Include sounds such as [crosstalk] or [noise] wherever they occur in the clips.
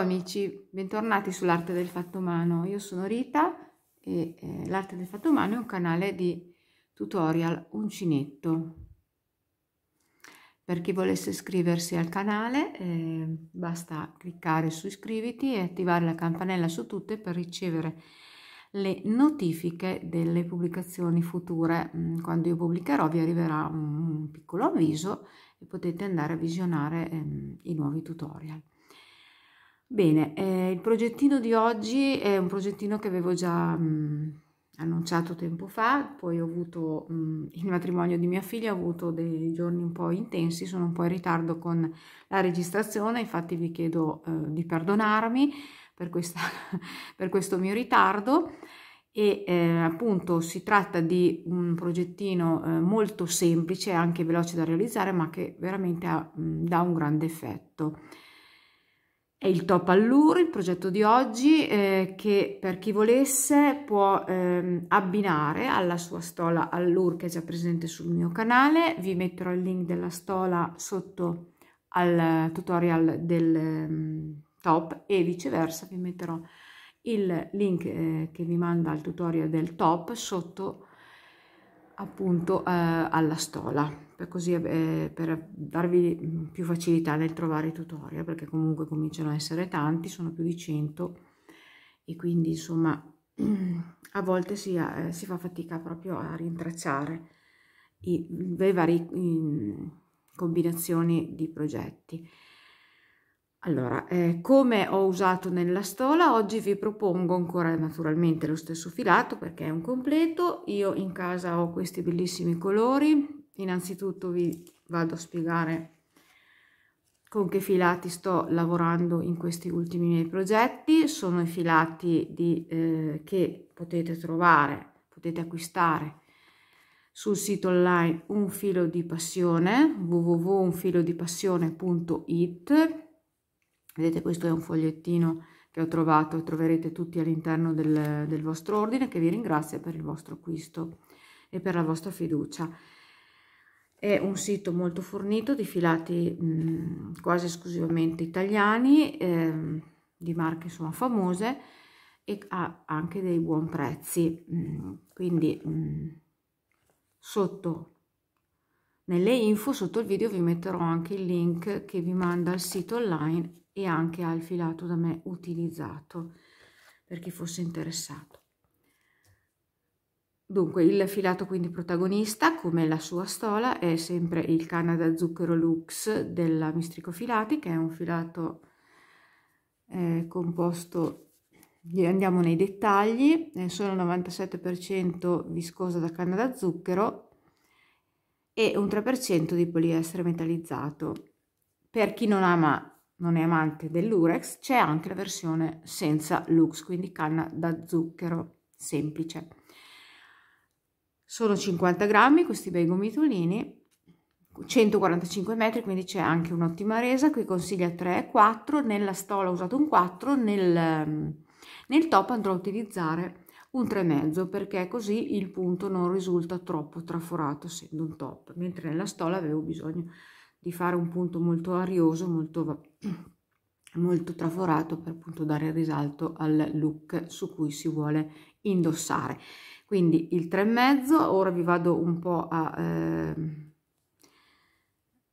amici, bentornati sull'arte del fatto umano. Io sono Rita e eh, l'arte del fatto umano è un canale di tutorial uncinetto. Per chi volesse iscriversi al canale eh, basta cliccare su iscriviti e attivare la campanella su tutte per ricevere le notifiche delle pubblicazioni future. Mm, quando io pubblicherò vi arriverà un piccolo avviso e potete andare a visionare eh, i nuovi tutorial. Bene, eh, il progettino di oggi è un progettino che avevo già mh, mm, annunciato tempo fa, poi ho avuto mh, mm, il matrimonio di mia figlia, ho avuto dei giorni un po' intensi, sono un po' in ritardo con la registrazione, infatti vi chiedo eh, di perdonarmi per, questa, [laughs] per, questo mio ritardo e eh, appunto si tratta di un progettino eh, molto semplice, anche veloce da realizzare, ma che veramente ha, mh, mm, dà un grande effetto. È il top allure, il progetto di oggi, eh, che per chi volesse può ehm, abbinare alla sua stola allure che è già presente sul mio canale. Vi metterò il link della stola sotto al tutorial del ehm, top e viceversa vi metterò il link eh, che vi manda al tutorial del top sotto appunto eh, alla stola per così eh, per darvi mm, più facilità nel trovare i tutorial perché comunque cominciano a essere tanti sono più di 100 e quindi insomma [clears throat] a volte si, eh, si fa fatica proprio a rintracciare i, le varie mm, combinazioni di progetti allora, eh, come ho usato nella stola, oggi vi propongo ancora naturalmente lo stesso filato perché è un completo. Io in casa ho questi bellissimi colori innanzitutto vi vado a spiegare con che filati sto lavorando in questi ultimi miei progetti sono i filati di, eh, che potete trovare potete acquistare sul sito online un filo di passione www.unfilodipassione.it vedete questo è un fogliettino che ho trovato troverete tutti all'interno del, del vostro ordine che vi ringrazio per il vostro acquisto e per la vostra fiducia è un sito molto fornito di filati mh, quasi esclusivamente italiani, eh, di marche insomma famose e ha anche dei buoni prezzi. Mh, quindi mh, sotto nelle info sotto il video vi metterò anche il link che vi manda al sito online e anche al filato da me utilizzato per chi fosse interessato. Dunque, il filato quindi protagonista, come la sua stola, è sempre il Canada Zucchero Lux della Mistrico Filati, che è un filato eh, composto, andiamo nei dettagli, è solo il 97% viscosa da canna da zucchero e un 3% di poliestere metallizzato. Per chi non ama, non è amante dell'Urex, c'è anche la versione senza Lux, quindi canna da zucchero semplice. Sono 50 grammi questi bei gomitolini, 145 metri, quindi c'è anche un'ottima resa. Qui consiglia 3 4, nella stola ho usato un 4, nel, ehm, nel top andrò a utilizzare un 3,5 perché così il punto non risulta troppo traforato essendo un top, mentre nella stola avevo bisogno di fare un punto molto arioso, molto, [clears throat] molto traforato per appunto dare risalto al look su cui si vuole indossare quindi il 3,5 ora vi vado un po' a eh,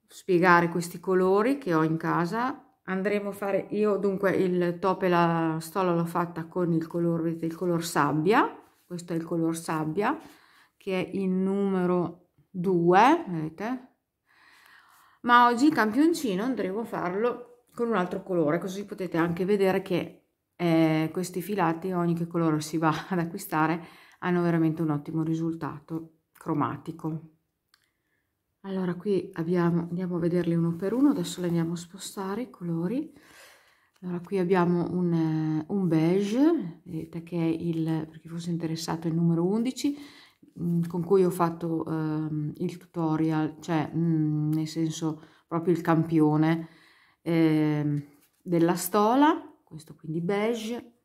spiegare questi colori che ho in casa andremo a fare io dunque il top e la stola l'ho fatta con il colore vedete il color sabbia questo è il color sabbia che è il numero 2 vedete ma oggi il campioncino andremo a farlo con un altro colore così potete anche vedere che eh, questi filati ogni che colore si va [laughs] ad acquistare hanno veramente un ottimo risultato cromatico allora qui abbiamo andiamo a vederli uno per uno adesso le andiamo a spostare i colori allora qui abbiamo un, eh, un beige vedete che è il per chi fosse interessato il numero 11 mm, con cui ho fatto eh, il tutorial cioè mh, mm, nel senso proprio il campione eh, della stola questo quindi beige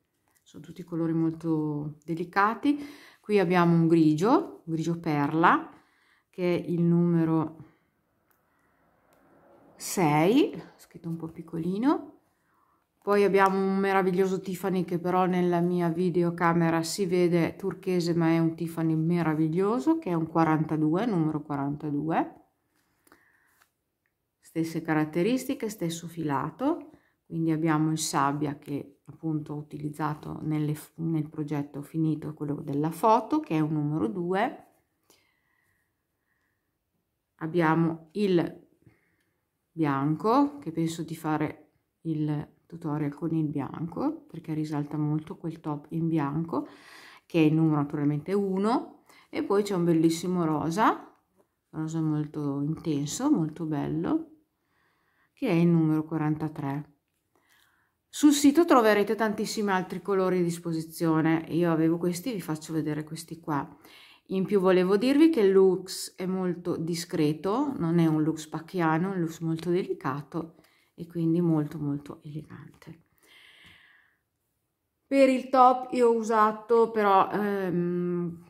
sono tutti colori molto delicati qui abbiamo un grigio un grigio perla che è il numero 6 scritto un po piccolino poi abbiamo un meraviglioso Tiffany che però nella mia videocamera si vede turchese ma è un Tiffany meraviglioso che è un 42, numero 42. Stesse caratteristiche, stesso filato. Quindi abbiamo il sabbia che appunto utilizzato nelle, nel progetto finito quello della foto che è un numero 2 abbiamo il bianco che penso di fare il tutorial con il bianco perché risalta molto quel top in bianco che è il numero naturalmente 1 e poi c'è un bellissimo rosa rosa molto intenso molto bello che è il numero 43 sul sito troverete tantissimi altri colori a disposizione, io avevo questi, vi faccio vedere questi qua. In più volevo dirvi che il lux è molto discreto, non è un lux pacchiano, è un lux molto delicato e quindi molto molto elegante. Per il top io ho usato però ehm,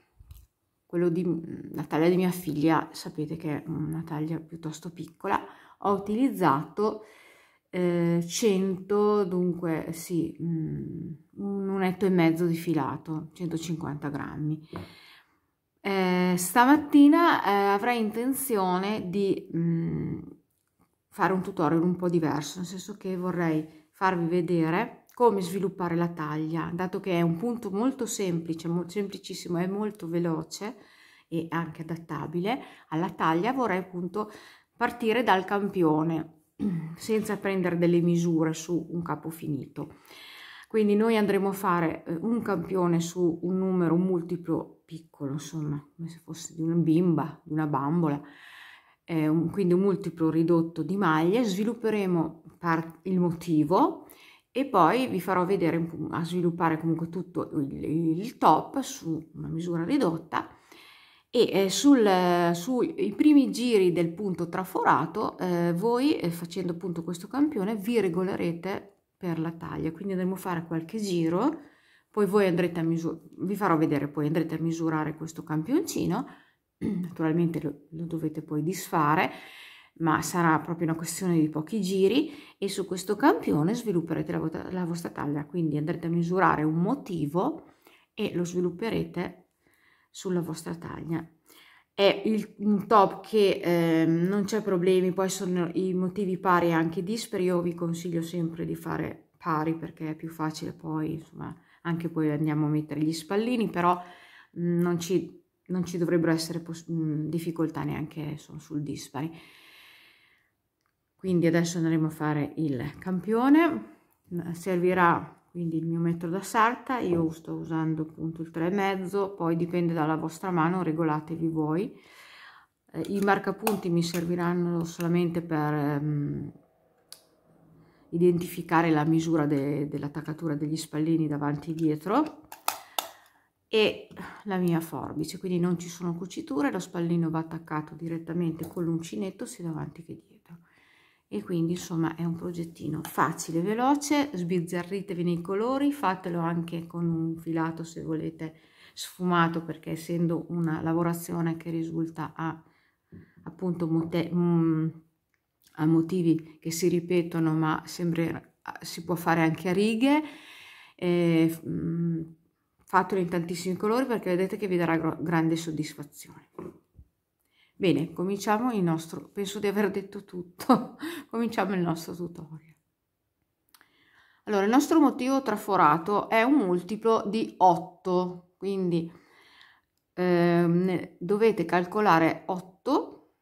quello di mm, la taglia di mia figlia, sapete che è una taglia piuttosto piccola, ho utilizzato 100 eh, dunque sì mm, un etto e mezzo di filato 150 grammi eh, stamattina eh, avrei intenzione di mh, mm, fare un tutorial un po' diverso nel senso che vorrei farvi vedere come sviluppare la taglia dato che è un punto molto semplice molto semplicissimo e molto veloce e anche adattabile alla taglia vorrei appunto partire dal campione senza prendere delle misure su un capo finito. Quindi noi andremo a fare eh, un campione su un numero multiplo piccolo, insomma, come se fosse di una bimba, di una bambola, eh, un, quindi un multiplo ridotto di maglie, svilupperemo il motivo e poi vi farò vedere a sviluppare comunque tutto il, il top su una misura ridotta e eh, sul, eh, sui primi giri del punto traforato eh, voi eh, facendo appunto questo campione vi regolerete per la taglia quindi andremo a fare qualche giro poi voi andrete a misurare vi farò vedere poi andrete a misurare questo campioncino [clears throat] naturalmente lo, lo dovete poi disfare ma sarà proprio una questione di pochi giri e su questo campione svilupperete la, la vostra taglia quindi andrete a misurare un motivo e lo svilupperete sulla vostra taglia. È il, un top che eh, non c'è problemi, poi sono i motivi pari anche dispari, io vi consiglio sempre di fare pari perché è più facile poi, insomma, anche poi andiamo a mettere gli spallini, però mh, mm, non, ci, non ci dovrebbero essere mh, mm, difficoltà neanche sul dispari. Quindi adesso andremo a fare il campione, servirà quindi il mio metro da sarta io sto usando appunto il 3,5 poi dipende dalla vostra mano regolatevi voi eh, i marcapunti mi serviranno solamente per ehm, identificare la misura de dell'attaccatura degli spallini davanti e dietro e la mia forbice quindi non ci sono cuciture lo spallino va attaccato direttamente con l'uncinetto sia davanti che dietro e quindi insomma è un progettino facile, veloce, sbizzarritevi nei colori, fatelo anche con un filato se volete sfumato perché essendo una lavorazione che risulta a appunto mh, mm, a motivi che si ripetono ma sembra, eh, si può fare anche a righe, eh, mh, mm, fatelo in tantissimi colori perché vedete che vi darà grande soddisfazione. Bene, cominciamo il nostro, penso di aver detto tutto, [laughs] cominciamo il nostro tutorial. Allora, il nostro motivo traforato è un multiplo di 8, quindi ehm, dovete calcolare 8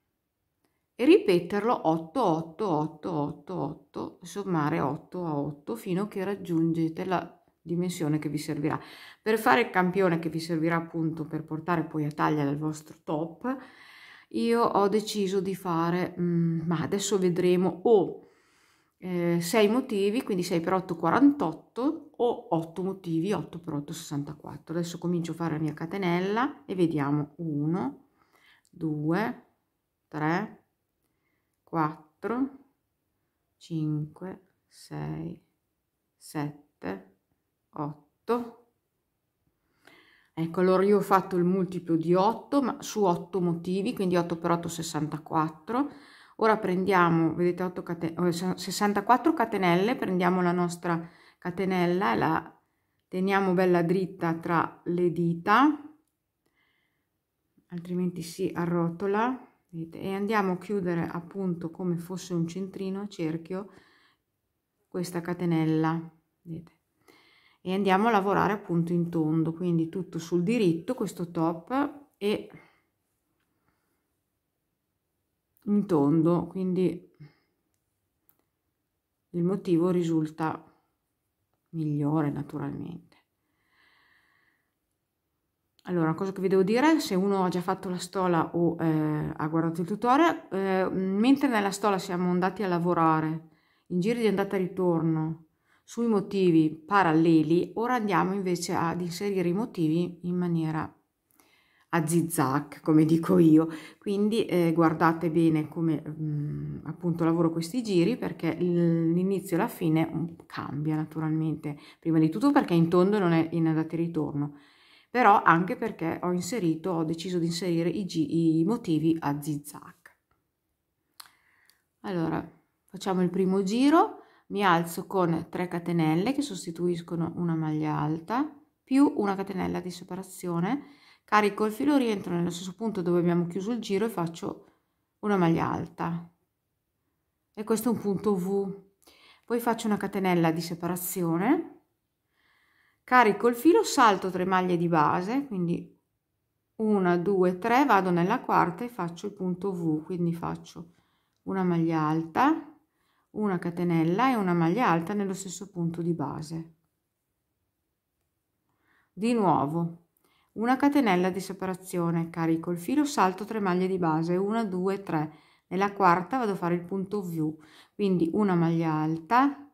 e ripeterlo 8, 8, 8, 8, 8, sommare 8 a 8 fino a che raggiungete la dimensione che vi servirà. Per fare il campione che vi servirà appunto per portare poi a taglia del vostro top, io ho deciso di fare, mm, ma adesso vedremo, o eh, 6 motivi, quindi 6 per 8 48 o 8 motivi, 8 per 8 64. Adesso comincio a fare la mia catenella e vediamo 1, 2, 3, 4, 5, 6, 7, 8. Ecco, allora io ho fatto il multiplo di 8, ma su 8 motivi, quindi 8 per 8 64. Ora prendiamo, vedete, 8 caten 64 catenelle, prendiamo la nostra catenella e la teniamo bella dritta tra le dita, altrimenti si arrotola, vedete, e andiamo a chiudere appunto come fosse un centrino, cerchio, questa catenella, vedete e andiamo a lavorare appunto in tondo quindi tutto sul diritto questo top e in tondo quindi il motivo risulta migliore naturalmente allora cosa che vi devo dire se uno ha già fatto la stola o eh, ha guardato il tutorial eh, mentre nella stola siamo andati a lavorare in giri di andata e ritorno sui motivi paralleli, ora andiamo invece ad inserire i motivi in maniera a zigzag, come dico io. Quindi eh, guardate bene come mh, mm, appunto lavoro questi giri perché l'inizio e la fine mm, cambia naturalmente. Prima di tutto perché in tondo non è in andata e ritorno, però anche perché ho inserito, ho deciso di inserire i, i motivi a zigzag. Allora, facciamo il primo giro mi alzo con 3 catenelle che sostituiscono una maglia alta più una catenella di separazione carico il filo rientro nello stesso punto dove abbiamo chiuso il giro e faccio una maglia alta e questo è un punto v poi faccio una catenella di separazione carico il filo salto 3 maglie di base quindi una due tre vado nella quarta e faccio il punto v quindi faccio una maglia alta una catenella e una maglia alta nello stesso punto di base di nuovo una catenella di separazione carico il filo salto 3 maglie di base 1 2 3 nella quarta vado a fare il punto view quindi una maglia alta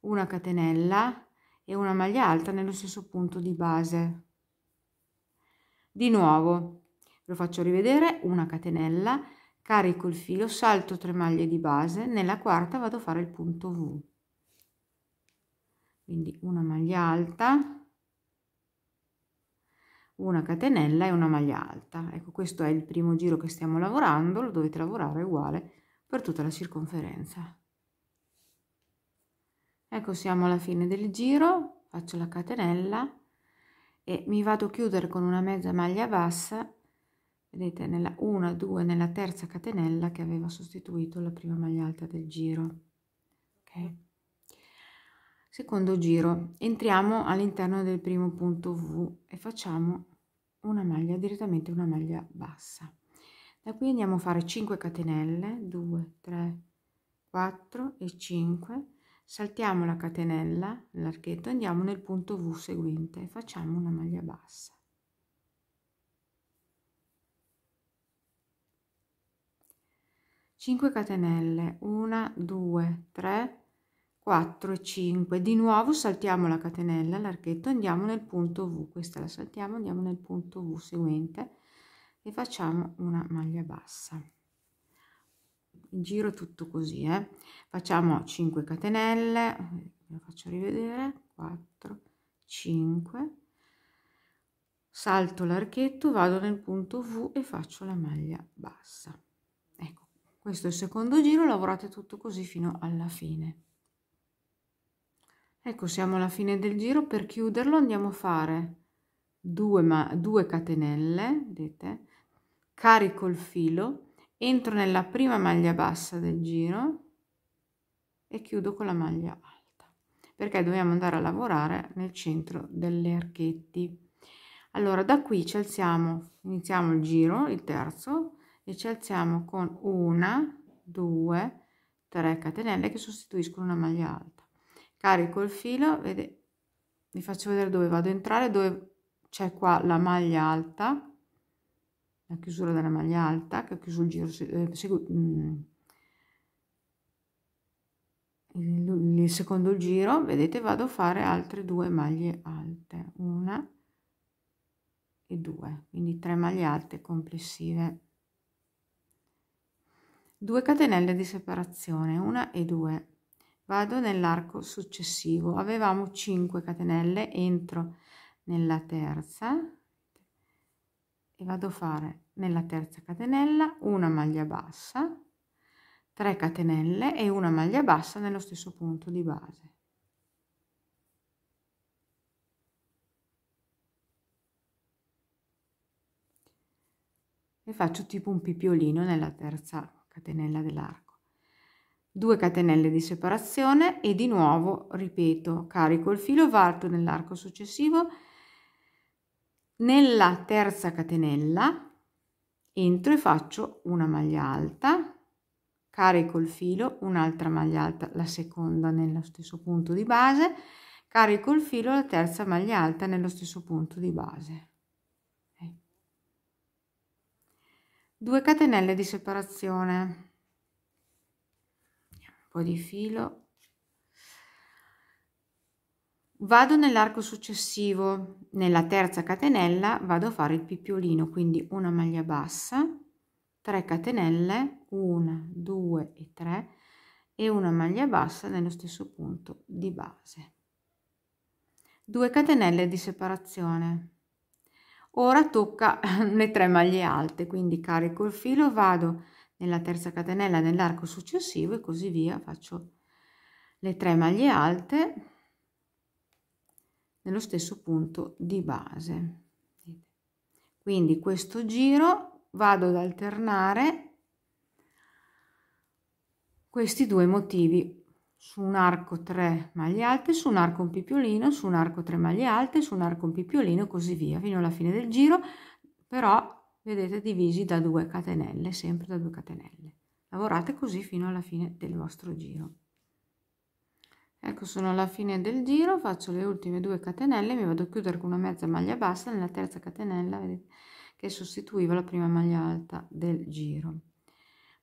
una catenella e una maglia alta nello stesso punto di base di nuovo lo faccio rivedere una catenella carico il filo, salto 3 maglie di base, nella quarta vado a fare il punto V. Quindi una maglia alta, una catenella e una maglia alta. Ecco, questo è il primo giro che stiamo lavorando, lo dovete lavorare uguale per tutta la circonferenza. Ecco, siamo alla fine del giro, faccio la catenella e mi vado a chiudere con una mezza maglia bassa vedete nella 1 2 nella terza catenella che aveva sostituito la prima maglia alta del giro okay. secondo giro entriamo all'interno del primo punto v e facciamo una maglia direttamente una maglia bassa da qui andiamo a fare 5 catenelle 2 3 4 e 5 saltiamo la catenella l'archetto andiamo nel punto v seguente e facciamo una maglia bassa 5 catenelle 1 2 3 4 e 5 di nuovo saltiamo la catenella l'archetto andiamo nel punto v questa la saltiamo andiamo nel punto v seguente e facciamo una maglia bassa giro tutto così eh? facciamo 5 catenelle lo faccio rivedere 4 5 salto l'archetto vado nel punto v e faccio la maglia bassa questo è il secondo giro lavorate tutto così fino alla fine ecco siamo alla fine del giro per chiuderlo andiamo a fare due, ma, due catenelle vedete carico il filo entro nella prima maglia bassa del giro e chiudo con la maglia alta perché dobbiamo andare a lavorare nel centro delle archetti allora da qui ci alziamo iniziamo il giro il terzo e ci alziamo con una, due, tre catenelle che sostituiscono una maglia alta. Carico il filo, vede, vi faccio vedere dove vado a entrare, dove c'è qua la maglia alta, la chiusura della maglia alta, che ho chiuso eh, mm, il giro, eh, segu, mh, il, il secondo giro, vedete, vado a fare altre due maglie alte, una e due, quindi tre maglie alte complessive. 2 catenelle di separazione una e due. vado nell'arco successivo avevamo 5 catenelle entro nella terza e vado a fare nella terza catenella una maglia bassa 3 catenelle e una maglia bassa nello stesso punto di base e faccio tipo un pipiolino nella terza catenella dell'arco 2 catenelle di separazione e di nuovo ripeto carico il filo varto nell'arco successivo nella terza catenella entro e faccio una maglia alta carico il filo un'altra maglia alta la seconda nello stesso punto di base carico il filo la terza maglia alta nello stesso punto di base 2 catenelle di separazione un po di filo vado nell'arco successivo nella terza catenella vado a fare il pippiolino quindi una maglia bassa 3 catenelle 1 2 e 3 e una maglia bassa nello stesso punto di base 2 catenelle di separazione Ora tocca [laughs] le tre maglie alte, quindi carico il filo, vado nella terza catenella nell'arco successivo e così via, faccio le tre maglie alte nello stesso punto di base. Quindi questo giro vado ad alternare questi due motivi su un arco 3 maglie alte, su un arco un pippiolino, su un arco 3 maglie alte, su un arco un pippiolino e così via fino alla fine del giro, però vedete divisi da due catenelle, sempre da due catenelle. Lavorate così fino alla fine del vostro giro. Ecco, sono alla fine del giro, faccio le ultime due catenelle, mi vado a chiudere con una mezza maglia bassa nella terza catenella, vedete, che sostituiva la prima maglia alta del giro.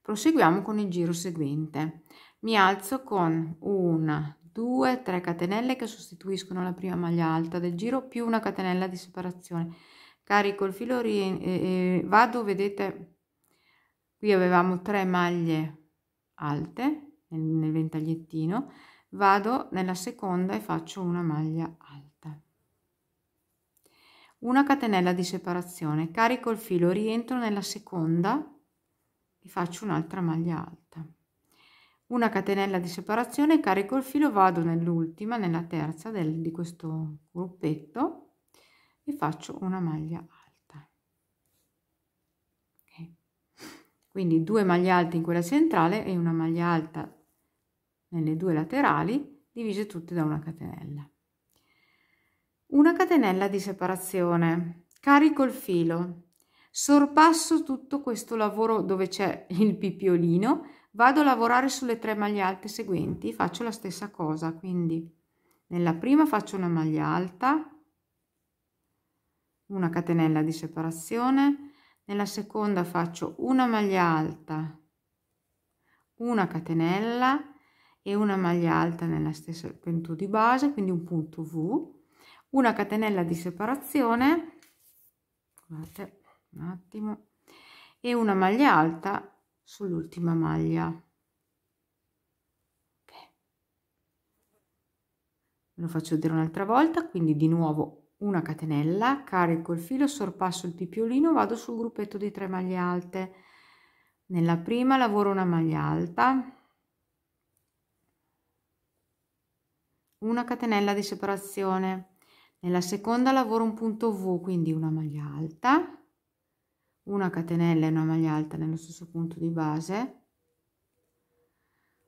Proseguiamo con il giro seguente mi alzo con una, due, tre catenelle che sostituiscono la prima maglia alta del giro più una catenella di separazione. Carico il filo e, vado, vedete, qui avevamo tre maglie alte nel, nel ventagliettino, vado nella seconda e faccio una maglia alta. Una catenella di separazione, carico il filo, rientro nella seconda e faccio un'altra maglia alta una catenella di separazione carico il filo vado nell'ultima nella terza del, di questo gruppetto e faccio una maglia alta okay. quindi due maglie alte in quella centrale e una maglia alta nelle due laterali divise tutte da una catenella una catenella di separazione carico il filo sorpasso tutto questo lavoro dove c'è il pippiolino vado a lavorare sulle tre maglie alte seguenti faccio la stessa cosa quindi nella prima faccio una maglia alta una catenella di separazione nella seconda faccio una maglia alta una catenella e una maglia alta nella stessa pentù di base quindi un punto v una catenella di separazione un attimo e una maglia alta sull'ultima maglia okay. lo faccio vedere un'altra volta quindi di nuovo una catenella carico il filo sorpasso il pipiolino vado sul gruppetto di 3 maglie alte nella prima lavoro una maglia alta una catenella di separazione nella seconda lavoro un punto v quindi una maglia alta una catenella e una maglia alta nello stesso punto di base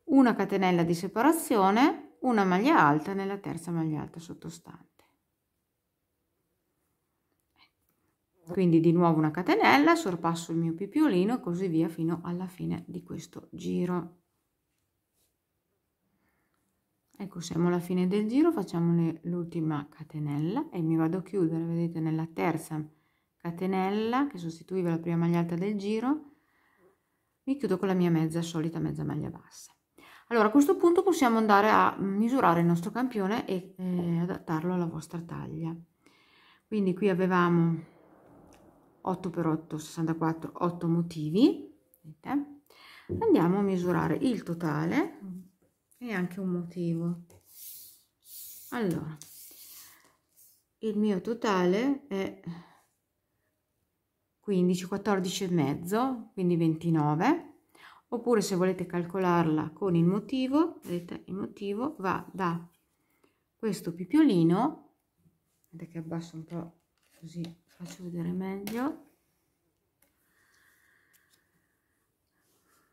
una catenella di separazione una maglia alta nella terza maglia alta sottostante quindi di nuovo una catenella sorpasso il mio pipiolino e così via fino alla fine di questo giro ecco siamo alla fine del giro facciamo l'ultima catenella e mi vado a chiudere vedete nella terza catenella che sostituiva la prima maglia alta del giro mi chiudo con la mia mezza solita mezza maglia bassa allora a questo punto possiamo andare a misurare il nostro campione e eh, adattarlo alla vostra taglia quindi qui avevamo 8 x 8 64 8 motivi vedete? andiamo a misurare il totale e anche un motivo allora il mio totale è 15, 14 e mezzo, quindi 29. Oppure se volete calcolarla con il motivo, vedete il motivo va da questo pipiolino, vedete che abbasso un po' così faccio vedere meglio,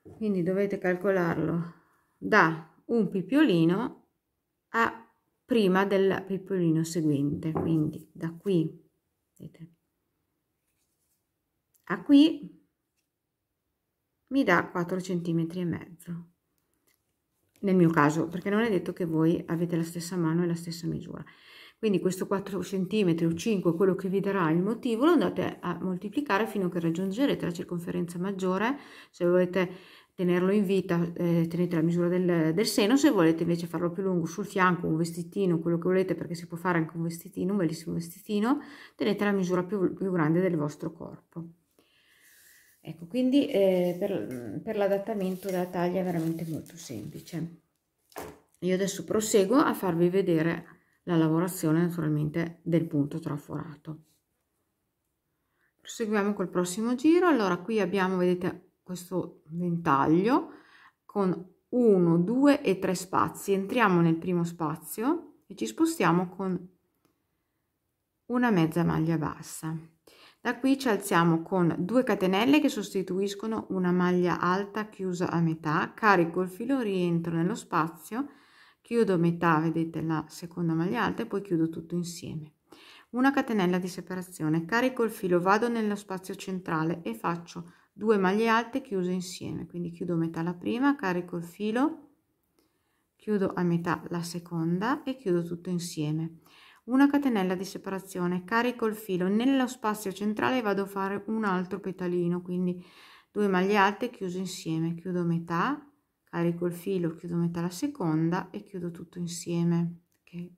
quindi dovete calcolarlo da un pipiolino a prima del pipiolino seguente quindi da qui vedete da qui mi dà 4 cm e mezzo nel mio caso perché non è detto che voi avete la stessa mano e la stessa misura quindi questo 4 cm o 5 quello che vi darà il motivo lo andate a moltiplicare fino a che raggiungerete la circonferenza maggiore se volete tenerlo in vita eh, tenete la misura del, del, seno se volete invece farlo più lungo sul fianco un vestitino quello che volete perché si può fare anche un vestitino un bellissimo vestitino tenete la misura più, più grande del vostro corpo Ecco, quindi eh, per, mm, per l'adattamento della taglia è veramente molto semplice. Io adesso proseguo a farvi vedere la lavorazione naturalmente del punto traforato. Proseguiamo col prossimo giro. Allora qui abbiamo, vedete, questo ventaglio con 1, 2 e 3 spazi. Entriamo nel primo spazio e ci spostiamo con una mezza maglia bassa da qui ci alziamo con 2 catenelle che sostituiscono una maglia alta chiusa a metà, carico il filo, rientro nello spazio, chiudo metà, vedete la seconda maglia alta e poi chiudo tutto insieme. Una catenella di separazione, carico il filo, vado nello spazio centrale e faccio due maglie alte chiuse insieme, quindi chiudo metà la prima, carico il filo, chiudo a metà la seconda e chiudo tutto insieme una catenella di separazione carico il filo nello spazio centrale vado a fare un altro petalino quindi due maglie alte chiuso insieme chiudo metà carico il filo chiudo metà la seconda e chiudo tutto insieme okay.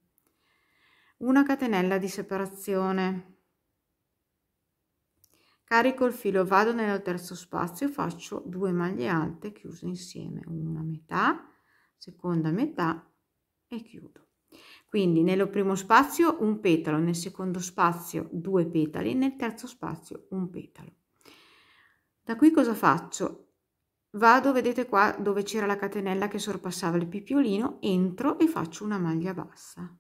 una catenella di separazione carico il filo vado nel terzo spazio faccio due maglie alte chiuse insieme una metà seconda metà e chiudo quindi nello primo spazio un petalo, nel secondo spazio due petali, nel terzo spazio un petalo. Da qui cosa faccio? Vado, vedete qua dove c'era la catenella che sorpassava il pippiolino, entro e faccio una maglia bassa.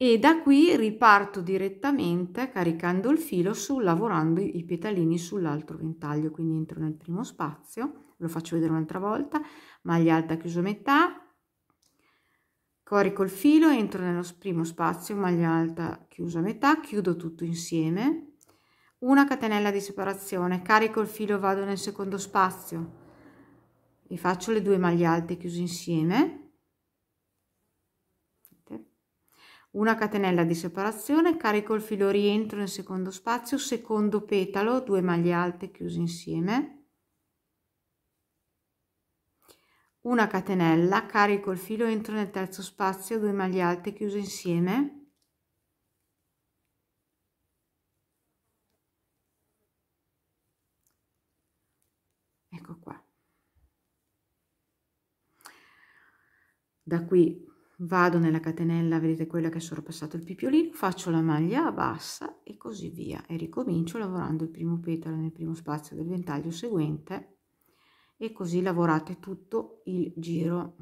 E da qui riparto direttamente caricando il filo su lavorando i petalini sull'altro ventaglio, quindi entro nel primo spazio, lo faccio vedere un'altra volta, maglia alta chiuso metà corico il filo entro nello primo spazio maglia alta chiuso metà chiudo tutto insieme una catenella di separazione carico il filo vado nel secondo spazio e faccio le due maglie alte chiuse insieme una catenella di separazione carico il filo rientro nel secondo spazio secondo petalo due maglie alte chiuse insieme una catenella, carico il filo, entro nel terzo spazio, due maglie alte chiuse insieme, ecco qua. Da qui vado nella catenella, vedete quella che è sorpassato il pipiolino, faccio la maglia bassa e così via e ricomincio lavorando il primo petalo nel primo spazio del ventaglio seguente e così lavorate tutto il giro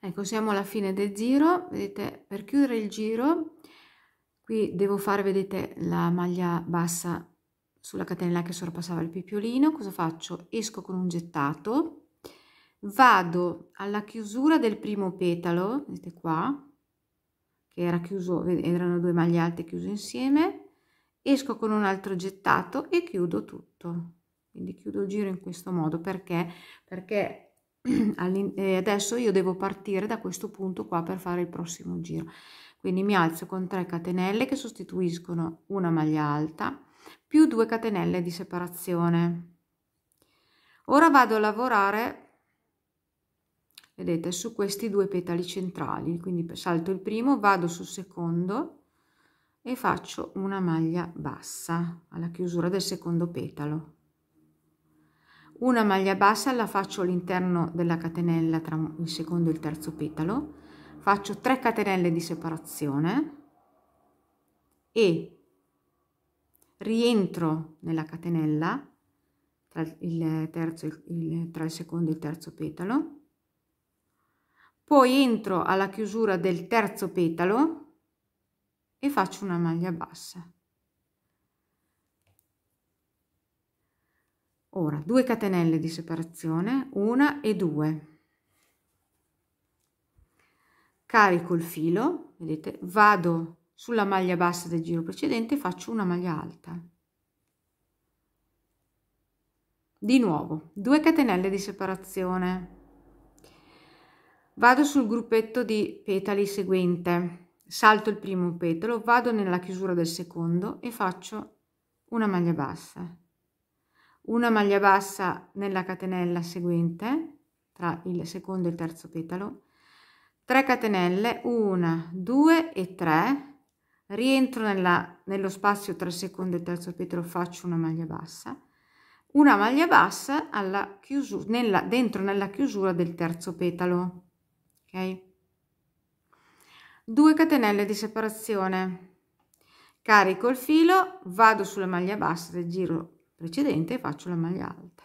ecco siamo alla fine del giro vedete per chiudere il giro qui devo fare vedete la maglia bassa sulla catenella che sorpassava il pippiolino cosa faccio esco con un gettato vado alla chiusura del primo petalo vedete qua che era chiuso erano due maglie alte chiuse insieme esco con un altro gettato e chiudo tutto quindi chiudo il giro in questo modo perché perché [clears throat] eh, adesso io devo partire da questo punto qua per fare il prossimo giro quindi mi alzo con 3 catenelle che sostituiscono una maglia alta più 2 catenelle di separazione ora vado a lavorare vedete su questi due petali centrali quindi salto il primo vado sul secondo e faccio una maglia bassa alla chiusura del secondo petalo una maglia bassa la faccio all'interno della catenella tra il secondo e il terzo petalo faccio 3 catenelle di separazione e rientro nella catenella tra il, terzo, il, tra il secondo e il terzo petalo poi entro alla chiusura del terzo petalo e faccio una maglia bassa ora 2 catenelle di separazione una e due carico il filo vedete vado sulla maglia bassa del giro precedente faccio una maglia alta di nuovo 2 catenelle di separazione vado sul gruppetto di petali seguente salto il primo petalo vado nella chiusura del secondo e faccio una maglia bassa una maglia bassa nella catenella seguente tra il secondo e il terzo petalo 3 catenelle 1 2 e 3 rientro nella, nello spazio tra il secondo e il terzo petalo faccio una maglia bassa una maglia bassa alla chiusura nella, dentro nella chiusura del terzo petalo ok 2 catenelle di separazione carico il filo vado sulla maglia bassa del giro precedente e faccio la maglia alta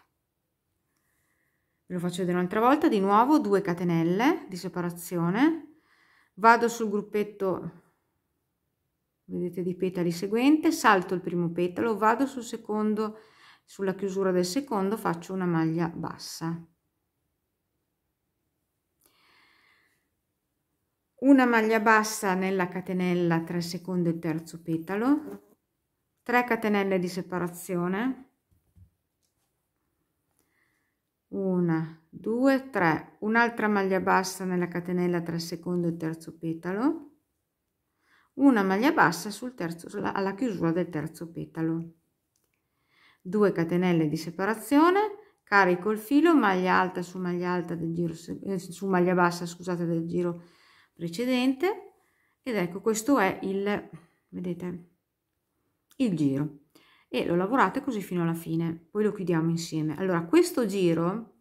ve lo faccio vedere un'altra volta di nuovo 2 catenelle di separazione vado sul gruppetto vedete di petali seguente salto il primo petalo vado sul secondo sulla chiusura del secondo faccio una maglia bassa una maglia bassa nella catenella tra il secondo e il terzo petalo 3 catenelle di separazione 1 2 3 un'altra maglia bassa nella catenella tra il secondo e il terzo petalo una maglia bassa sul terzo alla chiusura del terzo petalo 2 catenelle di separazione carico il filo maglia alta su maglia alta del giro eh, su maglia bassa scusate del giro precedente ed ecco questo è il vedete il giro e lo lavorate così fino alla fine poi lo chiudiamo insieme allora questo giro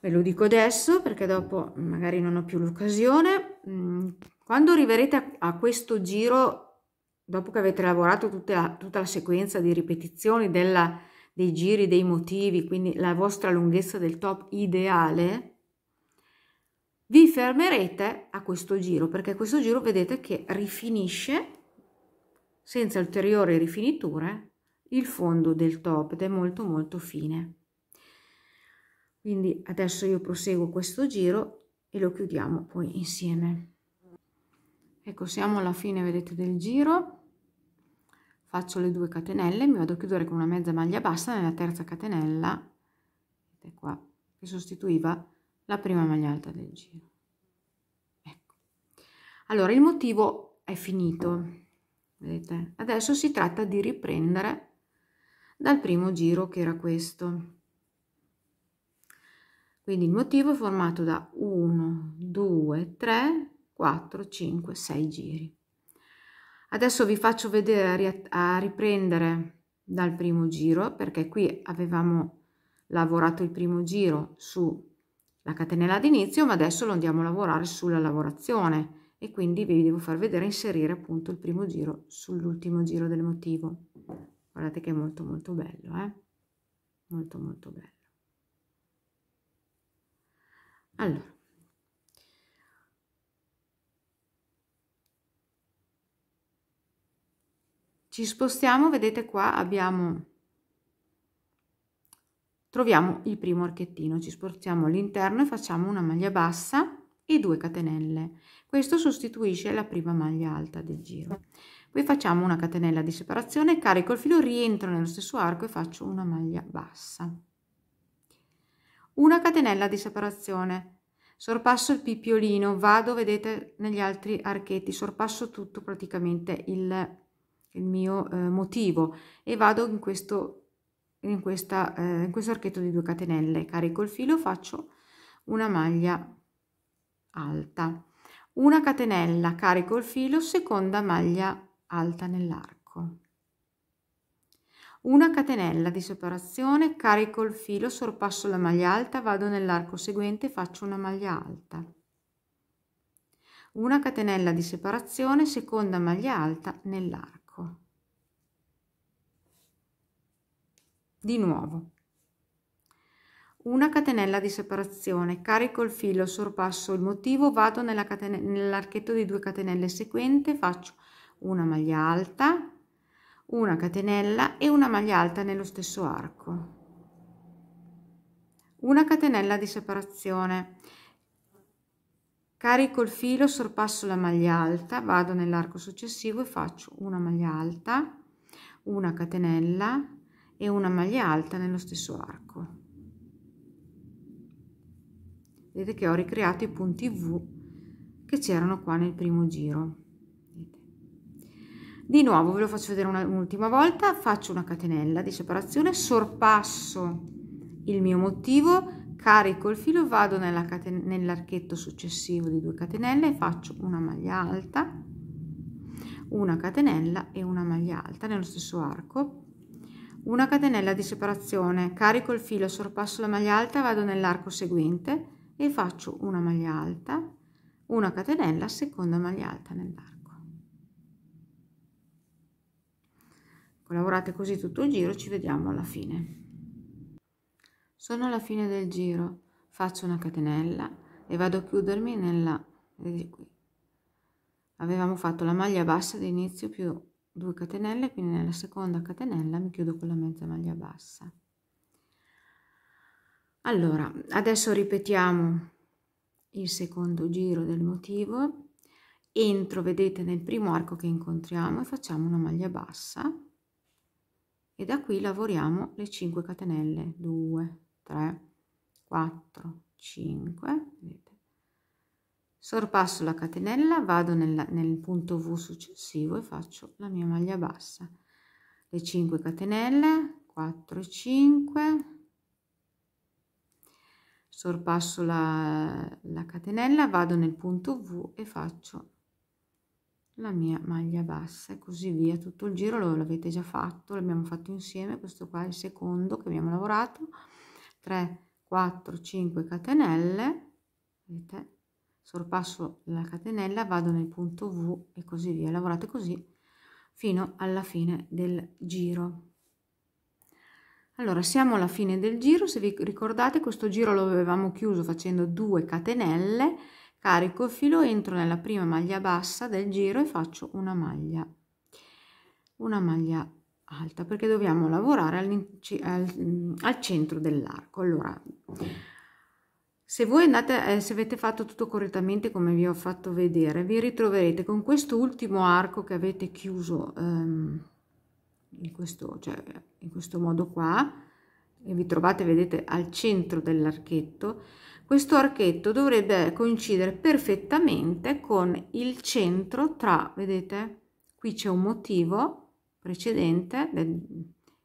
ve lo dico adesso perché dopo magari non ho più l'occasione mm, quando arriverete a, questo giro dopo che avete lavorato tutta la, tutta la sequenza di ripetizioni della, dei giri dei motivi quindi la vostra lunghezza del top ideale vi fermerete a questo giro perché questo giro vedete che rifinisce senza ulteriori rifiniture il fondo del top ed è molto molto fine. Quindi adesso io proseguo questo giro e lo chiudiamo poi insieme. Ecco siamo alla fine vedete del giro faccio le due catenelle, mi vado a chiudere con una mezza maglia bassa nella terza catenella, vedete qua, che sostituiva la prima maglia alta del giro ecco allora il motivo è finito vedete adesso si tratta di riprendere dal primo giro che era questo quindi il motivo è formato da 1 2 3 4 5 6 giri adesso vi faccio vedere a riprendere dal primo giro perché qui avevamo lavorato il primo giro su la catenella d'inizio, ma adesso lo andiamo a lavorare sulla lavorazione e quindi vi devo far vedere inserire appunto il primo giro sull'ultimo giro del motivo. Guardate che è molto molto bello, eh? Molto molto bello. Allora. Ci spostiamo, vedete qua abbiamo troviamo il primo archettino, ci sporziamo all'interno e facciamo una maglia bassa e 2 catenelle. Questo sostituisce la prima maglia alta del giro. Poi facciamo una catenella di separazione, carico il filo, rientro nello stesso arco e faccio una maglia bassa. Una catenella di separazione, sorpasso il pippiolino, vado, vedete, negli altri archetti, sorpasso tutto praticamente il, il mio eh, motivo e vado in questo in, questa, eh, in questo archetto di 2 catenelle carico il filo faccio una maglia alta una catenella carico il filo seconda maglia alta nell'arco una catenella di separazione carico il filo sorpasso la maglia alta vado nell'arco seguente faccio una maglia alta una catenella di separazione seconda maglia alta nell'arco Di nuovo. Una catenella di separazione, carico il filo, sorpasso il motivo, vado nella catenella nell'archetto di due catenelle seguente, faccio una maglia alta, una catenella e una maglia alta nello stesso arco. Una catenella di separazione, carico il filo, sorpasso la maglia alta, vado nell'arco successivo e faccio una maglia alta, una catenella, e una maglia alta nello stesso arco vedete che ho ricreato i punti v che c'erano qua nel primo giro di nuovo ve lo faccio vedere un'ultima volta faccio una catenella di separazione sorpasso il mio motivo carico il filo vado nella nell'archetto successivo di 2 catenelle faccio una maglia alta una catenella e una maglia alta nello stesso arco una catenella di separazione, carico il filo, sorpasso la maglia alta, vado nell'arco seguente e faccio una maglia alta, una catenella, seconda maglia alta nell'arco. Lavorate così tutto il giro, ci vediamo alla fine. Sono alla fine del giro, faccio una catenella e vado a chiudermi nella... Avevamo fatto la maglia bassa di inizio più 2 catenelle quindi nella seconda catenella mi chiudo con la mezza maglia bassa allora adesso ripetiamo il secondo giro del motivo entro vedete nel primo arco che incontriamo e facciamo una maglia bassa e da qui lavoriamo le 5 catenelle 2 3 4 5 vedete sorpasso la catenella vado nel, nel punto v successivo e faccio la mia maglia bassa le 5 catenelle 4 e 5 sorpasso la, la catenella vado nel punto v e faccio la mia maglia bassa e così via tutto il giro lo, avete già fatto l'abbiamo fatto insieme questo qua è il secondo che abbiamo lavorato 3 4 5 catenelle vedete sorpasso la catenella vado nel punto V e così via lavorate così fino alla fine del giro allora siamo alla fine del giro se vi ricordate questo giro lo avevamo chiuso facendo 2 catenelle carico il filo entro nella prima maglia bassa del giro e faccio una maglia una maglia alta perché dobbiamo lavorare al, al, al centro dell'arco allora se voi andate, eh, se avete fatto tutto correttamente come vi ho fatto vedere, vi ritroverete con questo ultimo arco che avete chiuso ehm, in, questo, cioè, in questo modo qua, e vi trovate, vedete, al centro dell'archetto, questo archetto dovrebbe coincidere perfettamente con il centro tra, vedete, qui c'è un motivo precedente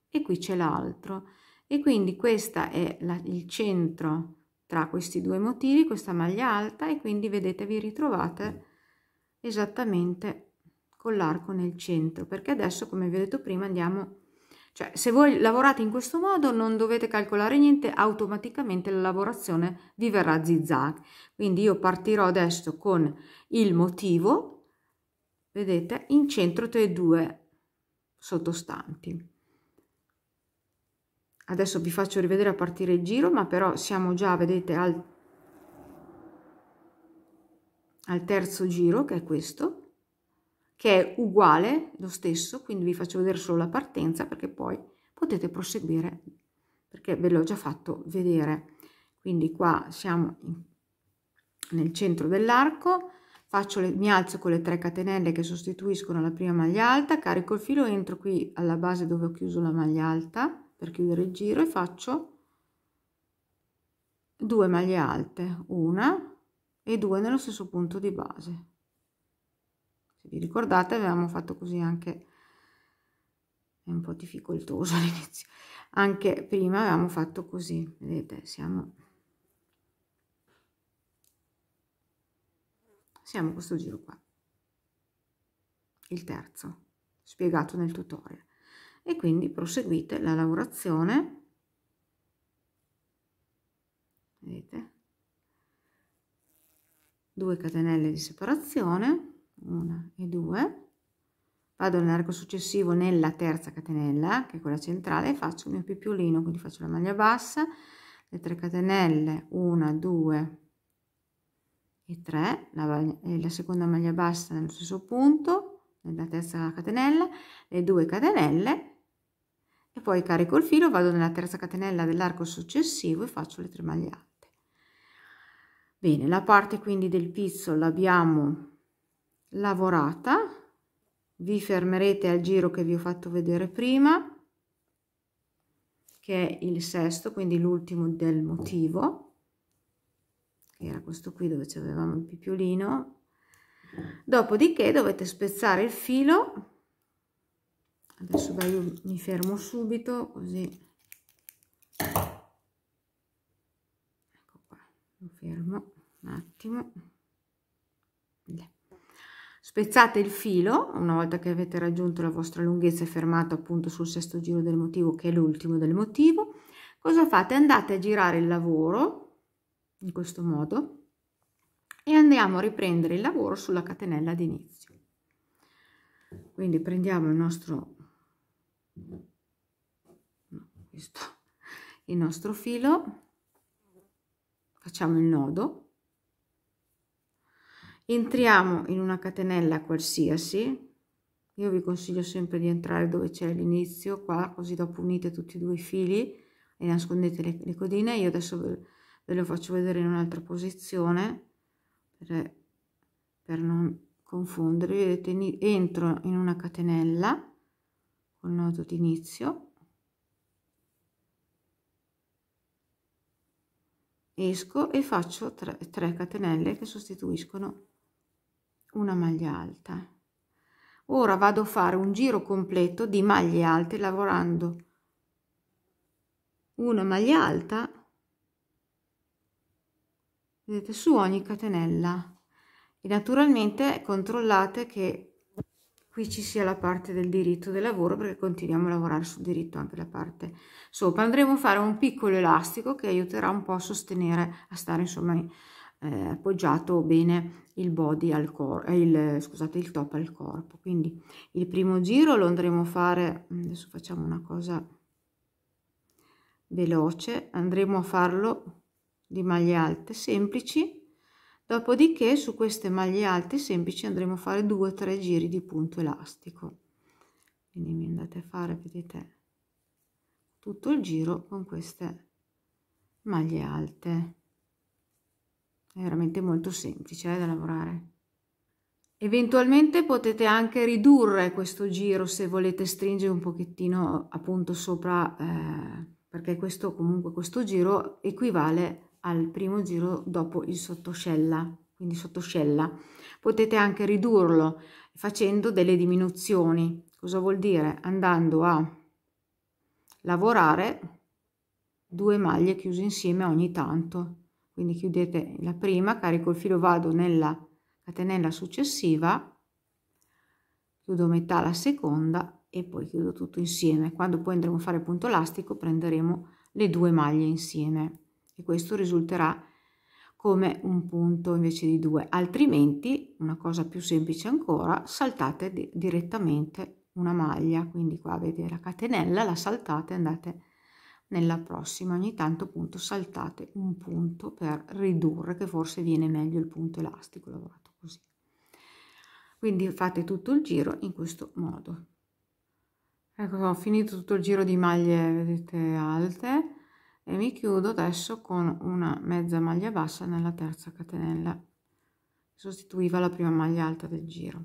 e qui c'è l'altro. E quindi questo è la, il centro tra questi due motivi questa maglia alta e quindi vedete vi ritrovate esattamente con l'arco nel centro perché adesso come vi ho detto prima andiamo cioè se voi lavorate in questo modo non dovete calcolare niente automaticamente la lavorazione vi verrà zigzag quindi io partirò adesso con il motivo vedete in centro tra i due sottostanti adesso vi faccio rivedere a partire il giro ma però siamo già vedete al, al terzo giro che è questo che è uguale lo stesso quindi vi faccio vedere solo la partenza perché poi potete proseguire perché ve l'ho già fatto vedere quindi qua siamo nel centro dell'arco faccio le, mi alzo con le 3 catenelle che sostituiscono la prima maglia alta carico il filo entro qui alla base dove ho chiuso la maglia alta per chiudere il giro e faccio 2 maglie alte una e due nello stesso punto di base se vi ricordate avevamo fatto così anche è un po' difficoltoso [laughs] all'inizio anche prima avevamo fatto così vedete siamo siamo questo giro qua il terzo spiegato nel tutorial e quindi proseguite la lavorazione vedete 2 catenelle di separazione 1 e 2 vado nell'arco successivo nella terza catenella che è quella centrale e faccio il mio pippiolino quindi faccio la maglia bassa le 3 catenelle 1 2 e 3 la, eh, la seconda maglia bassa nello stesso punto nella terza catenella le 2 catenelle e poi carico il filo, vado nella terza catenella dell'arco successivo e faccio le tre maglie alte. Bene, la parte quindi del pizzo l'abbiamo lavorata, vi fermerete al giro che vi ho fatto vedere prima, che è il sesto, quindi l'ultimo del motivo, che era questo qui dove avevamo il pipiolino. Dopodiché dovete spezzare il filo adesso beh io mi fermo subito così ecco qua mi fermo un attimo spezzate il filo una volta che avete raggiunto la vostra lunghezza e fermato appunto sul sesto giro del motivo che è l'ultimo del motivo cosa fate andate a girare il lavoro in questo modo e andiamo a riprendere il lavoro sulla catenella d'inizio quindi prendiamo il nostro questo il nostro filo facciamo il nodo entriamo in una catenella qualsiasi io vi consiglio sempre di entrare dove c'è l'inizio qua così dopo unite tutti e due i fili e nascondete le, le codine io adesso ve, lo faccio vedere in un'altra posizione per, per non confondere vedete entro in una catenella col nodo di inizio esco e faccio 3 catenelle che sostituiscono una maglia alta ora vado a fare un giro completo di maglie alte lavorando una maglia alta vedete su ogni catenella e naturalmente controllate che qui ci sia la parte del diritto del lavoro perché continuiamo a lavorare sul diritto anche la parte sopra andremo a fare un piccolo elastico che aiuterà un po' a sostenere a stare insomma eh, appoggiato bene il body al corpo eh, il scusate il top al corpo quindi il primo giro lo andremo a fare mm, adesso facciamo una cosa veloce andremo a farlo di maglie alte semplici Dopodiché su queste maglie alte semplici andremo a fare 2-3 giri di punto elastico. Quindi mi andate a fare, vedete, tutto il giro con queste maglie alte. È veramente molto semplice eh, da lavorare. Eventualmente potete anche ridurre questo giro se volete stringere un pochettino appunto sopra, eh, perché questo comunque questo giro equivale a al primo giro dopo il sottoscella, quindi sottoscella. Potete anche ridurlo facendo delle diminuzioni. Cosa vuol dire? Andando a lavorare due maglie chiuse insieme ogni tanto. Quindi chiudete la prima, carico il filo, vado nella catenella successiva, chiudo metà la seconda e poi chiudo tutto insieme. Quando poi andremo a fare punto elastico prenderemo le due maglie insieme e questo risulterà come un punto invece di due, altrimenti, una cosa più semplice ancora, saltate di direttamente una maglia, quindi qua avete la catenella, la saltate e andate nella prossima, ogni tanto appunto saltate un punto per ridurre, che forse viene meglio il punto elastico lavorato così. Quindi fate tutto il giro in questo modo. Ecco, ho finito tutto il giro di maglie, vedete, alte e mi chiudo adesso con una mezza maglia bassa nella terza catenella sostituiva la prima maglia alta del giro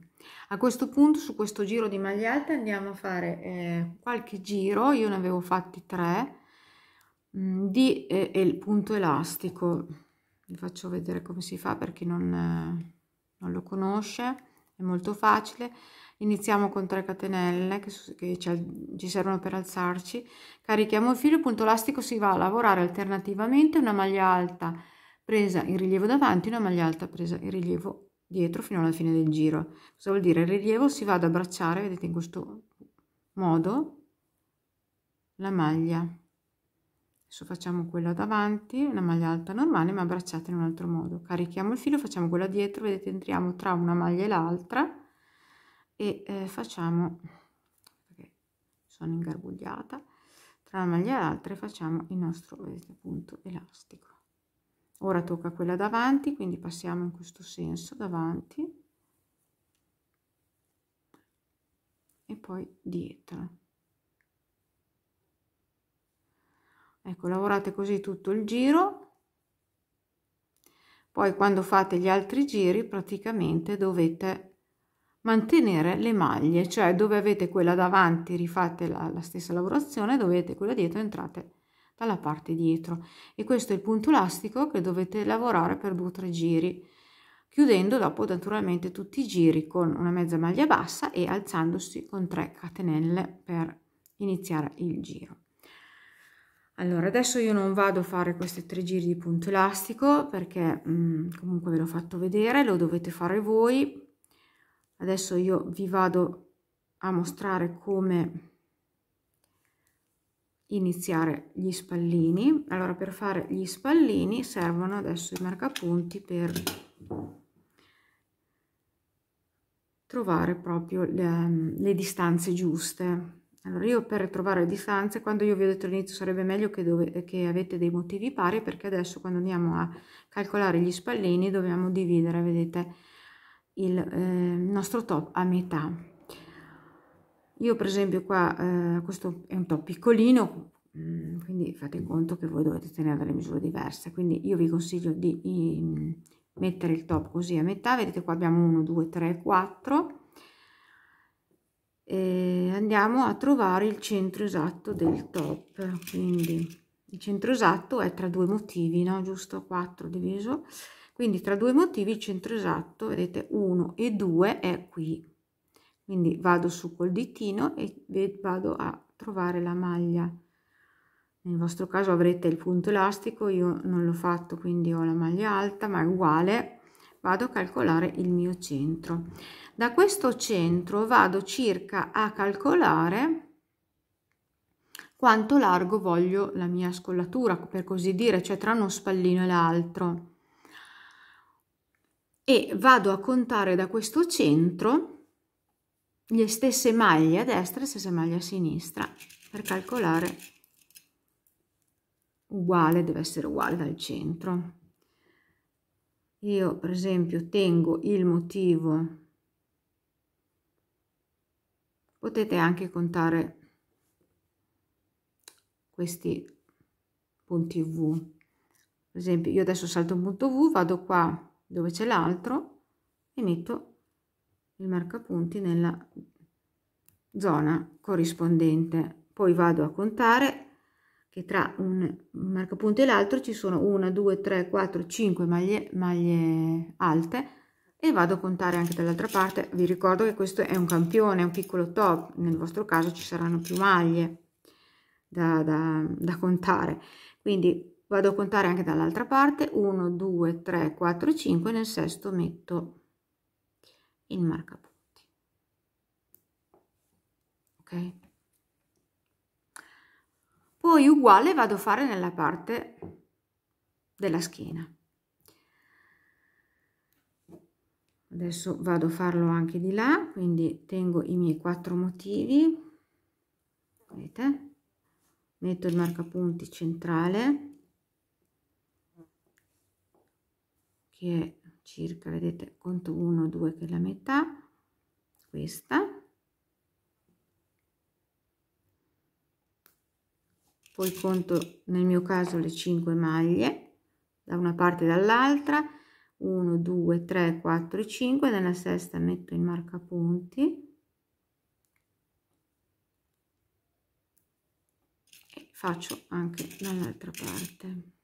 a questo punto su questo giro di maglie alte andiamo a fare eh, qualche giro io ne avevo fatti tre mh, mm, di eh, el punto elastico vi faccio vedere come si fa per chi non, eh, non lo conosce è molto facile iniziamo con 3 catenelle che, che ci servono per alzarci carichiamo il filo il punto elastico si va a lavorare alternativamente una maglia alta presa in rilievo davanti una maglia alta presa in rilievo dietro fino alla fine del giro cosa vuol dire il rilievo si va ad abbracciare vedete in questo modo la maglia adesso facciamo quella davanti una maglia alta normale ma abbracciata in un altro modo carichiamo il filo facciamo quella dietro vedete entriamo tra una maglia e l'altra e eh, facciamo perché sono ingarbugliata tra una maglia e l'altra facciamo il nostro punto elastico ora tocca quella davanti quindi passiamo in questo senso davanti e poi dietro ecco lavorate così tutto il giro poi quando fate gli altri giri praticamente dovete mantenere le maglie, cioè dove avete quella davanti rifate la, la stessa lavorazione, dove avete quella dietro entrate dalla parte dietro. E questo è il punto elastico che dovete lavorare per due o tre giri, chiudendo dopo naturalmente tutti i giri con una mezza maglia bassa e alzandosi con 3 catenelle per iniziare il giro. Allora, adesso io non vado a fare questi tre giri di punto elastico perché mh, mm, comunque ve l'ho fatto vedere, lo dovete fare voi, adesso io vi vado a mostrare come iniziare gli spallini allora per fare gli spallini servono adesso i marcapunti per trovare proprio le, ehm, le distanze giuste allora io per trovare le distanze quando io vi ho detto all'inizio sarebbe meglio che, dove, che avete dei motivi pari perché adesso quando andiamo a calcolare gli spallini dobbiamo dividere vedete il eh, nostro top a metà io per esempio qua eh, questo è un top piccolino mm, quindi fate conto che voi dovete tenere delle misure diverse quindi io vi consiglio di in, mm, mettere il top così a metà vedete qua abbiamo 1 2 3 4 e andiamo a trovare il centro esatto del top quindi il centro esatto è tra due motivi no giusto 4 diviso quindi tra due motivi il centro esatto, vedete 1 e 2 è qui. Quindi vado su col ditino e vado a trovare la maglia. Nel vostro caso avrete il punto elastico, io non l'ho fatto quindi ho la maglia alta ma è uguale vado a calcolare il mio centro. Da questo centro vado circa a calcolare quanto largo voglio la mia scollatura, per così dire, cioè tra uno spallino e l'altro e vado a contare da questo centro le stesse maglie a destra e le stesse maglie a sinistra per calcolare uguale, deve essere uguale dal centro. Io per esempio tengo il motivo, potete anche contare questi punti V. Per esempio io adesso salto un punto V, vado qua dove c'è l'altro e metto il marcapunti nella zona corrispondente. Poi vado a contare che tra un marcapunto e l'altro ci sono 1, 2, 3, 4, 5 maglie, maglie alte e vado a contare anche dall'altra parte. Vi ricordo che questo è un campione, un piccolo top, nel vostro caso ci saranno più maglie da, da, da contare. Quindi vado a contare anche dall'altra parte 1 2 3 4 5 nel sesto metto il marcapunti ok poi uguale vado a fare nella parte della schiena adesso vado a farlo anche di là quindi tengo i miei quattro motivi vedete metto il marca punti centrale che è circa, vedete, conto 1, 2 che è la metà, questa, poi conto nel mio caso le 5 maglie da una parte e dall'altra, 1, 2, 3, 4 e 5, nella sesta metto il punti e faccio anche dall'altra parte.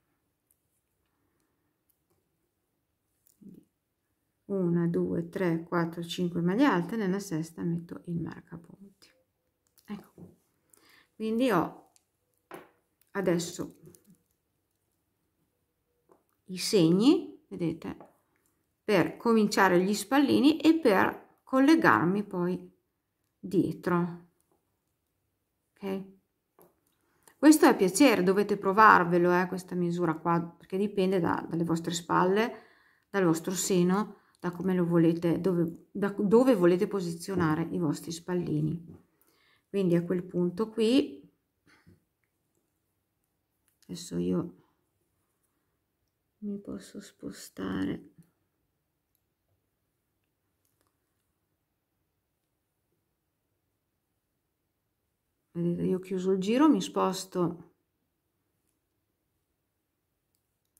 1, 2, 3, 4, 5 maglie alte, nella sesta metto il marcapunti. Ecco, quindi ho adesso i segni, vedete, per cominciare gli spallini e per collegarmi poi dietro. Ok? Questo è piacere, dovete provarvelo eh, questa misura qua, perché dipende da, dalle vostre spalle, dal vostro seno, da come lo volete, dove, da dove volete posizionare i vostri spallini. Quindi a quel punto qui, adesso io mi posso spostare vedete io ho chiuso il giro mi sposto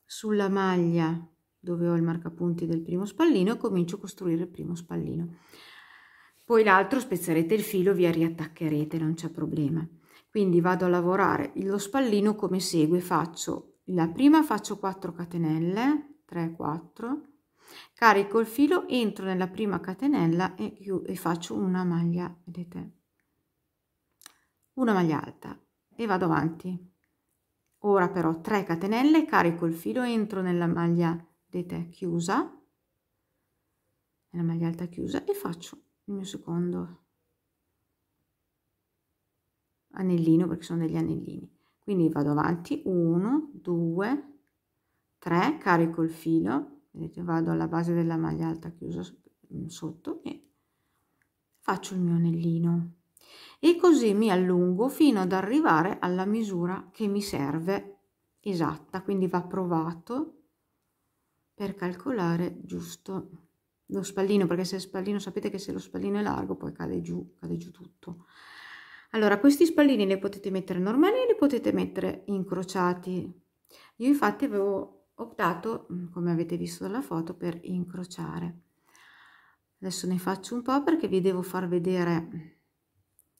sulla maglia dove ho il marcapunti del primo spallino e comincio a costruire il primo spallino poi l'altro spezzerete il filo via riattaccherete non c'è problema quindi vado a lavorare lo spallino come segue faccio la prima faccio 4 catenelle 3 4 carico il filo entro nella prima catenella e, e faccio una maglia vedete una maglia alta e vado avanti ora però 3 catenelle carico il filo entro nella maglia vedete chiusa nella maglia alta chiusa e faccio il mio secondo anellino perché sono degli anellini quindi vado avanti 1 2 3 carico il filo vedete vado alla base della maglia alta chiusa mm, sotto e faccio il mio anellino e così mi allungo fino ad arrivare alla misura che mi serve esatta quindi va provato per calcolare giusto lo spallino, perché se spallino sapete che se lo spallino è largo poi cade giù, cade giù tutto. Allora, questi spallini li potete mettere normali li potete mettere incrociati. Io infatti avevo optato, mm, come avete visto dalla foto, per incrociare. Adesso ne faccio un po' perché vi devo far vedere mm,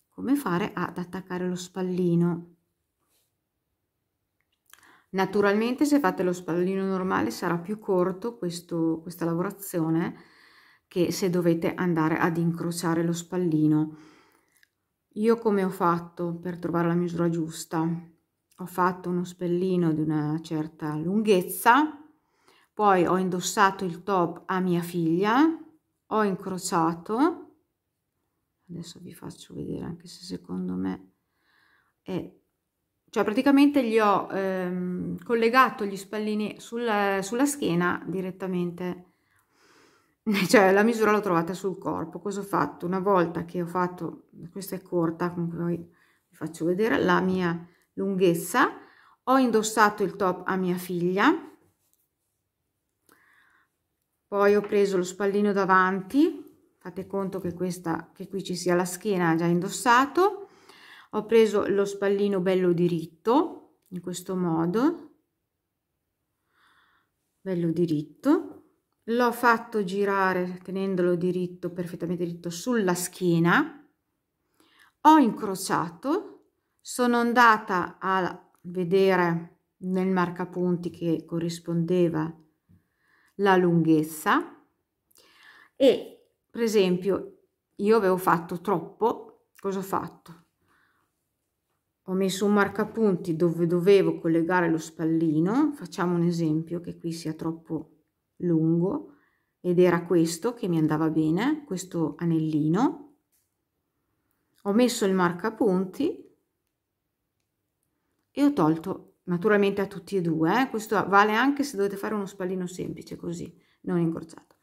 come fare ad attaccare lo spallino. Naturalmente se fate lo spallino normale sarà più corto questo, questa lavorazione che se dovete andare ad incrociare lo spallino. Io come ho fatto per trovare la misura giusta? Ho fatto uno spallino di una certa lunghezza, poi ho indossato il top a mia figlia, ho incrociato, adesso vi faccio vedere anche se secondo me è cioè praticamente gli ho ehm, collegato gli spallini sul, sulla schiena direttamente [laughs] cioè la misura l'ho trovata sul corpo cosa ho fatto una volta che ho fatto questa è corta comunque poi vi faccio vedere la mia lunghezza ho indossato il top a mia figlia poi ho preso lo spallino davanti fate conto che questa che qui ci sia la schiena già indossato ho preso lo spallino bello diritto in questo modo bello diritto l'ho fatto girare tenendolo diritto perfettamente diritto sulla schiena ho incrociato sono andata a vedere nel marcapunti che corrispondeva la lunghezza e per esempio io avevo fatto troppo cosa ho fatto ho messo un marcapunti dove dovevo collegare lo spallino, facciamo un esempio che qui sia troppo lungo, ed era questo che mi andava bene, questo anellino. Ho messo il marcapunti e ho tolto naturalmente a tutti e due, eh? questo vale anche se dovete fare uno spallino semplice così, non ingorciato.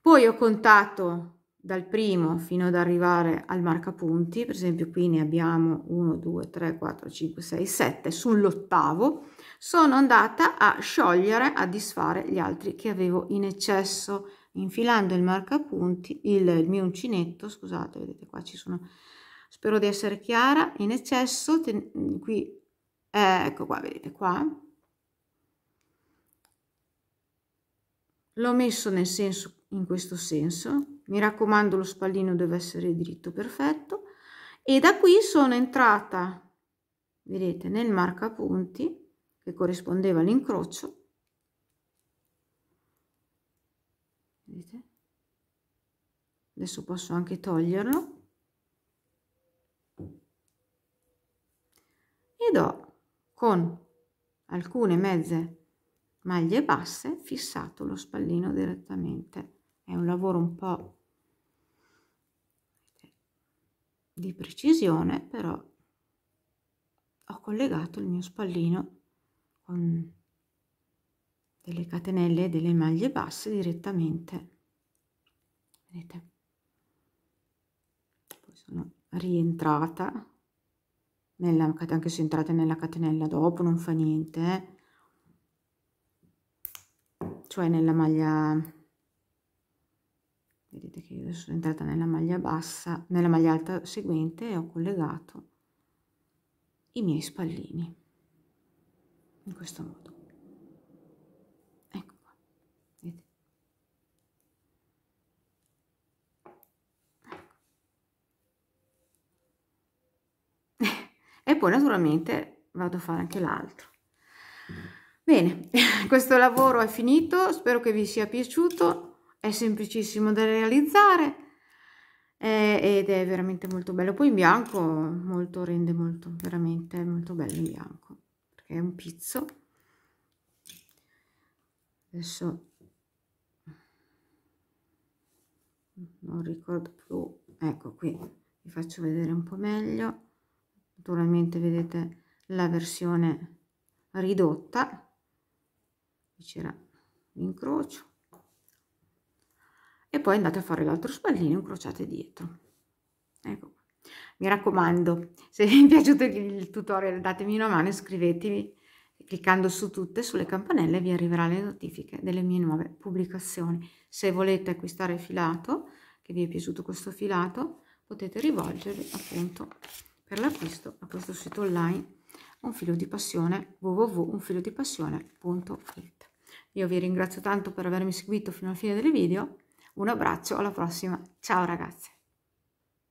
Poi ho contato dal primo fino ad arrivare al marcapunti, per esempio qui ne abbiamo 1, 2, 3, 4, 5, 6, 7, sull'ottavo sono andata a sciogliere, a disfare gli altri che avevo in eccesso, infilando il marcapunti, il, il mio uncinetto, scusate, vedete qua ci sono, spero di essere chiara, in eccesso, ten, qui, eh, ecco qua, vedete qua, l'ho messo nel senso, in questo senso, mi raccomando lo spallino deve essere dritto perfetto e da qui sono entrata vedete nel marca punti che corrispondeva all'incrocio vedete adesso posso anche toglierlo ed ho con alcune mezze maglie basse fissato lo spallino direttamente è un lavoro un po' di precisione, però ho collegato il mio spallino con delle catenelle e delle maglie basse direttamente. Vedete? Poi sono rientrata nella, anche se entrate nella catenella dopo non fa niente eh? cioè nella maglia sono entrata nella maglia bassa, nella maglia alta seguente e ho collegato i miei spallini in questo modo. Ecco qua, vedete? Ecco. [laughs] e poi naturalmente vado a fare anche l'altro. Bene, [laughs] questo lavoro è finito, spero che vi sia piaciuto è semplicissimo da realizzare eh, ed è veramente molto bello poi in bianco molto rende molto veramente molto bello in bianco perché è un pizzo adesso non ricordo più ecco qui vi faccio vedere un po meglio naturalmente vedete la versione ridotta c'era l'incrocio e poi andate a fare l'altro spallino incrociate dietro ecco mi raccomando se vi è piaciuto il tutorial datemi una mano iscrivetevi cliccando su tutte sulle campanelle vi arriveranno le notifiche delle mie nuove pubblicazioni se volete acquistare il filato che vi è piaciuto questo filato potete rivolgervi appunto per l'acquisto a questo sito online un filo di passione www.unfilodipassione.it io vi ringrazio tanto per avermi seguito fino alla fine del video un abbraccio, alla prossima. Ciao ragazze.